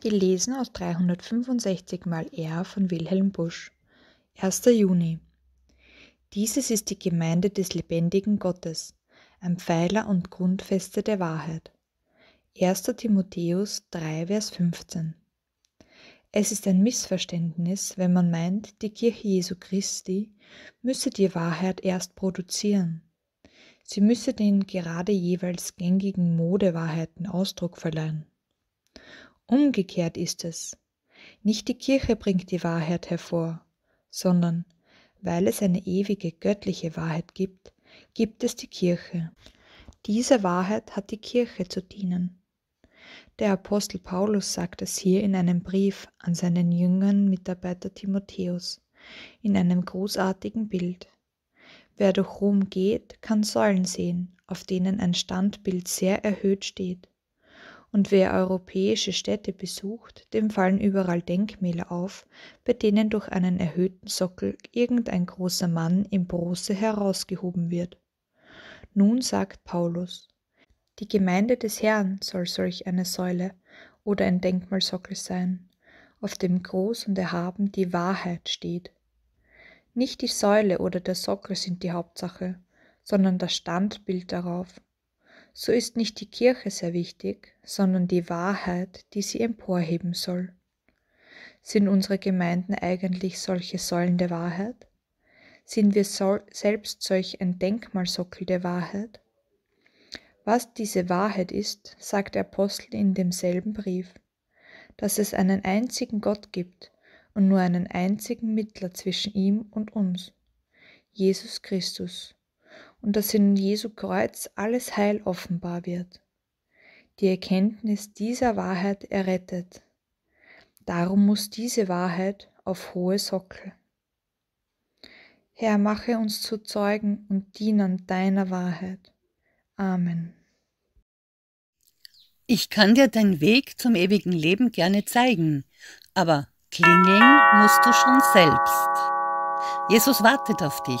Gelesen aus 365 mal R von Wilhelm Busch. 1. Juni. Dieses ist die Gemeinde des lebendigen Gottes, ein Pfeiler und Grundfeste der Wahrheit. 1. Timotheus 3, Vers 15. Es ist ein Missverständnis, wenn man meint, die Kirche Jesu Christi müsse die Wahrheit erst produzieren. Sie müsse den gerade jeweils gängigen Modewahrheiten Ausdruck verleihen. Umgekehrt ist es. Nicht die Kirche bringt die Wahrheit hervor, sondern weil es eine ewige göttliche Wahrheit gibt, gibt es die Kirche. Dieser Wahrheit hat die Kirche zu dienen. Der Apostel Paulus sagt es hier in einem Brief an seinen jüngeren Mitarbeiter Timotheus in einem großartigen Bild. Wer durch Rom geht, kann Säulen sehen, auf denen ein Standbild sehr erhöht steht und wer europäische Städte besucht, dem fallen überall Denkmäler auf, bei denen durch einen erhöhten Sockel irgendein großer Mann im Broße herausgehoben wird. Nun sagt Paulus, die Gemeinde des Herrn soll solch eine Säule oder ein Denkmalsockel sein, auf dem groß und erhaben die Wahrheit steht. Nicht die Säule oder der Sockel sind die Hauptsache, sondern das Standbild darauf, so ist nicht die Kirche sehr wichtig, sondern die Wahrheit, die sie emporheben soll. Sind unsere Gemeinden eigentlich solche Säulen der Wahrheit? Sind wir so selbst solch ein Denkmalsockel der Wahrheit? Was diese Wahrheit ist, sagt der Apostel in demselben Brief, dass es einen einzigen Gott gibt und nur einen einzigen Mittler zwischen ihm und uns, Jesus Christus, und dass in Jesu Kreuz alles Heil offenbar wird. Die Erkenntnis dieser Wahrheit errettet. Darum muss diese Wahrheit auf hohe Sockel. Herr, mache uns zu Zeugen und Dienern deiner Wahrheit. Amen. Ich kann dir deinen Weg zum ewigen Leben gerne zeigen, aber klingeln musst du schon selbst. Jesus wartet auf dich.